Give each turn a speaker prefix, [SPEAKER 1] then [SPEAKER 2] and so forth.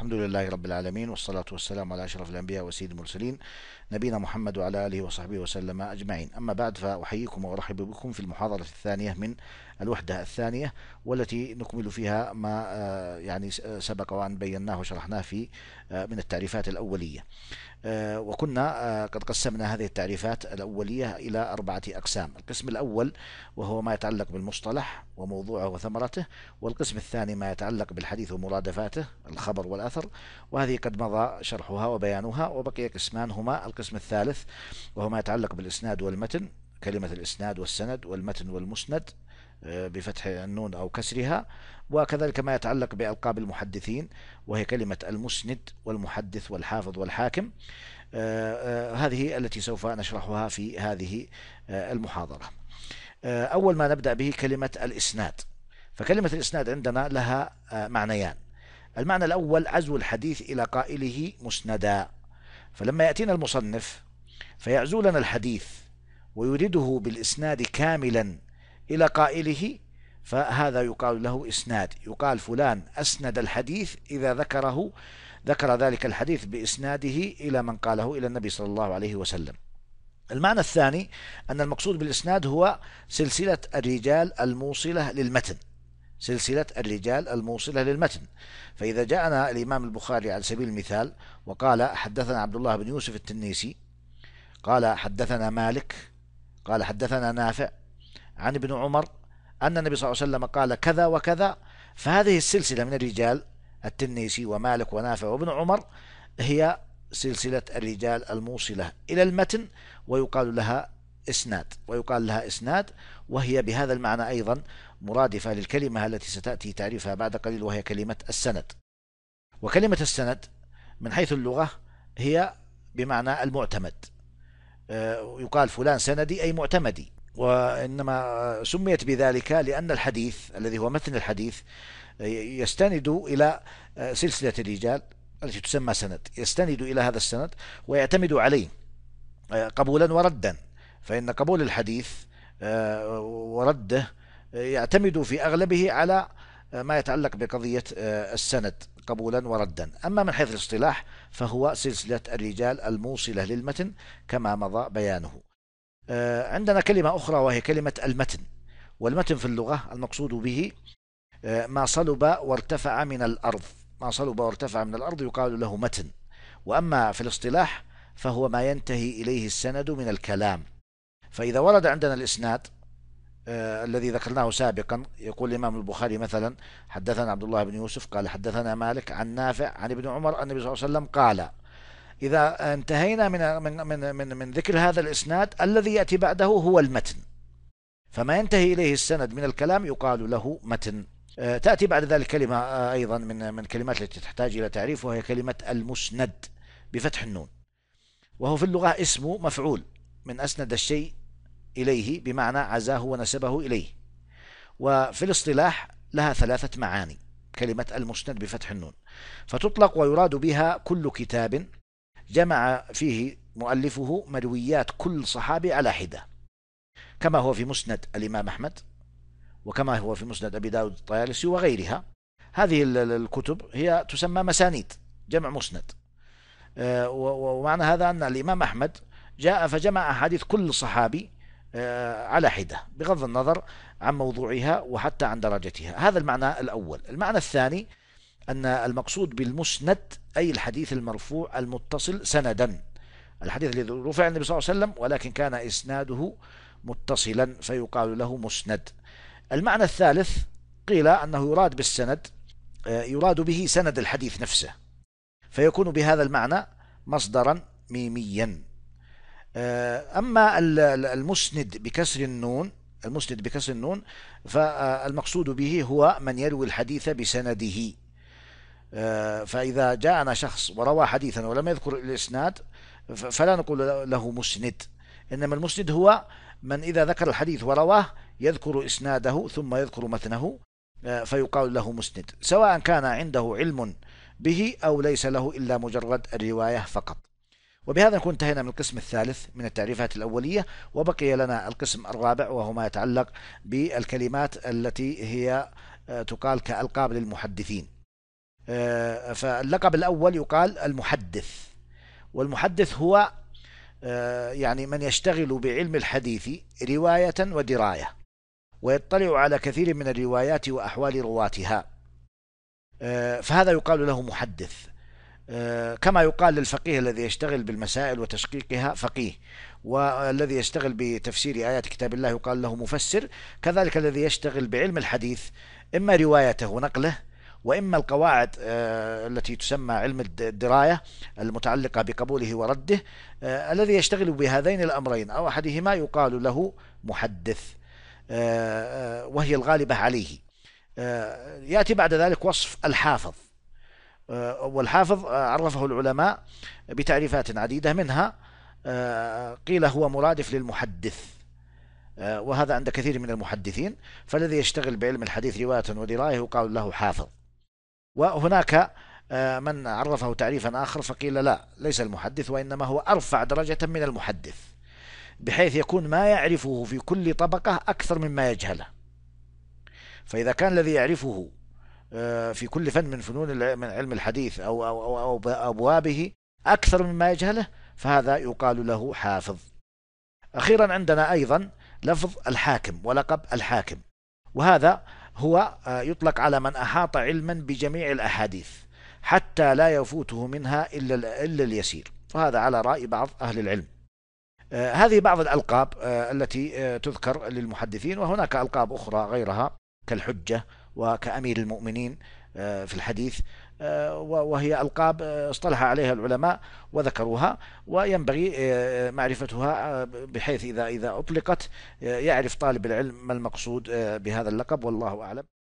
[SPEAKER 1] الحمد لله رب العالمين والصلاة والسلام على أشرف الأنبياء وسيد المرسلين نبينا محمد وعلى آله وصحبه وسلم أجمعين أما بعد فأحييكم وأرحب بكم في المحاضرة الثانية من الوحدة الثانية والتي نكمل فيها ما آه، يعني آه، سبق وأن بيناه وشرحناه في آه، من التعريفات الأولية وكنا قد قسمنا هذه التعريفات الأولية إلى أربعة أقسام القسم الأول وهو ما يتعلق بالمصطلح وموضوعه وثمرته والقسم الثاني ما يتعلق بالحديث ومرادفاته الخبر والأثر وهذه قد مضى شرحها وبيانها وبقي قسمان هما القسم الثالث وهو ما يتعلق بالإسناد والمتن كلمة الإسناد والسند والمتن والمسند بفتح النون أو كسرها وكذلك ما يتعلق بألقاب المحدثين وهي كلمة المسند والمحدث والحافظ والحاكم آه، آه، هذه التي سوف نشرحها في هذه آه، المحاضرة أول ما نبدأ به كلمة الإسناد فكلمة الإسناد عندنا لها معنيان المعنى الأول عزو الحديث إلى قائله مسندا فلما يأتينا المصنف فيعزو لنا الحديث ويريده بالإسناد كاملا إلى قائله فهذا يقال له إسناد يقال فلان أسند الحديث إذا ذكره ذكر ذلك الحديث بإسناده إلى من قاله إلى النبي صلى الله عليه وسلم المعنى الثاني أن المقصود بالإسناد هو سلسلة الرجال الموصلة للمتن سلسلة الرجال الموصلة للمتن فإذا جاءنا الإمام البخاري على سبيل المثال وقال حدثنا عبد الله بن يوسف التنيسي قال حدثنا مالك قال حدثنا نافع عن ابن عمر أن النبي صلى الله عليه وسلم قال كذا وكذا فهذه السلسلة من الرجال التنيسي ومالك ونافع وابن عمر هي سلسلة الرجال الموصلة إلى المتن ويقال لها إسناد ويقال لها إسناد وهي بهذا المعنى أيضا مرادفة للكلمة التي ستأتي تعريفها بعد قليل وهي كلمة السند وكلمة السند من حيث اللغة هي بمعنى المعتمد آه، يقال فلان سندي أي معتمدي وإنما سميت بذلك لأن الحديث الذي هو متن الحديث يستند إلى سلسلة الرجال التي تسمى سند يستند إلى هذا السند ويعتمد عليه قبولا وردا فإن قبول الحديث آه، ورده يعتمد في أغلبه على ما يتعلق بقضية آه، السند قبولا وردا أما من حيث الاصطلاح فهو سلسلة الرجال الموصلة للمتن كما مضى بيانه آه، عندنا كلمة أخرى وهي كلمة المتن والمتن في اللغة المقصود به آه، ما صلب وارتفع من الأرض ما صلب وارتفع من الأرض يقال له متن وأما في الاصطلاح فهو ما ينتهي إليه السند من الكلام فإذا ورد عندنا الإسناد آه الذي ذكرناه سابقا يقول الإمام البخاري مثلا حدثنا عبد الله بن يوسف قال حدثنا مالك عن نافع عن ابن عمر أن النبي صلى الله عليه وسلم قال إذا انتهينا من من من من, من ذكر هذا الإسناد الذي يأتي بعده هو المتن فما ينتهي إليه السند من الكلام يقال له متن آه، تأتي بعد ذلك كلمة آه، أيضا من من الكلمات التي تحتاج إلى تعريف وهي كلمة المسند بفتح النون وهو في اللغة اسم مفعول من أسند الشيء إليه بمعنى عزاه ونسبه إليه وفي الاصطلاح لها ثلاثة معاني كلمة المسند بفتح النون فتطلق ويراد بها كل كتاب جمع فيه مؤلفه مرويات كل صحابي على حدة كما هو في مسند الإمام أحمد وكما هو في مسند أبي داود الطيالسي وغيرها هذه الكتب هي تسمى مسانيد جمع مسند آه، ومعنى هذا أن الإمام أحمد جاء فجمع أحاديث كل صحابي آه، على حدة بغض النظر عن موضوعها وحتى عن درجتها هذا المعنى الأول المعنى الثاني أن المقصود بالمسند أي الحديث المرفوع المتصل سندا الحديث الذي رفع النبي صلى الله عليه وسلم ولكن كان إسناده متصلا فيقال له مسند المعنى الثالث قيل أنه يراد بالسند آه، يراد به سند الحديث نفسه فيكون بهذا المعنى مصدرا ميميا آه، أما المسند بكسر النون المسند بكسر النون فالمقصود به هو من يروي الحديث بسنده آه، فإذا جاءنا شخص وروى حديثا ولم يذكر الإسناد فلا نقول له مسند إنما المسند هو من إذا ذكر الحديث ورواه يذكر إسناده ثم يذكر متنه آه، فيقال له مسند سواء كان عنده علم به أو ليس له إلا مجرد الرواية فقط وبهذا نكون انتهينا من القسم الثالث من التعريفات الأولية وبقي لنا القسم الرابع وهو ما يتعلق بالكلمات التي هي آه، تقال كألقاب للمحدثين آه، فاللقب الأول يقال المحدث والمحدث هو آه، يعني من يشتغل بعلم الحديث رواية ودراية ويطلع على كثير من الروايات وأحوال رواتها آه، فهذا يقال له محدث كما يقال للفقيه الذي يشتغل بالمسائل وتشقيقها فقيه والذي يشتغل بتفسير آيات كتاب الله يقال له مفسر كذلك الذي يشتغل بعلم الحديث إما روايته ونقله وإما القواعد آه، التي تسمى علم الدراية المتعلقة بقبوله ورده آه، الذي يشتغل بهذين الأمرين أو أحدهما يقال له محدث آه، وهي الغالبة عليه يأتي بعد ذلك وصف الحافظ والحافظ عرفه العلماء بتعريفات عديدة منها قيل هو مرادف للمحدث وهذا عند كثير من المحدثين فالذي يشتغل بعلم الحديث رواية ودراية يقال له حافظ وهناك آه، من عرفه تعريفا آخر فقيل لا ليس المحدث وإنما هو أرفع درجة من المحدث بحيث يكون ما يعرفه في كل طبقة أكثر مما يجهله فإذا كان الذي يعرفه آه، في كل فن من فنون من علم الحديث أو, أو, أو, أبوابه أكثر مما يجهله فهذا يقال له حافظ أخيرا عندنا أيضا لفظ الحاكم ولقب الحاكم وهذا هو آه، يطلق على من أحاط علما بجميع الأحاديث حتى لا يفوته منها إلا, اليسير وهذا على رأي بعض أهل العلم آه، هذه بعض الألقاب آه، التي تذكر للمحدثين وهناك ألقاب أخرى غيرها كالحجة وكأمير المؤمنين آه، في الحديث آه، وهي ألقاب آه، اصطلح عليها العلماء وذكروها وينبغي معرفتها بحيث إذا إذا أطلقت يعرف طالب العلم ما المقصود بهذا اللقب والله أعلم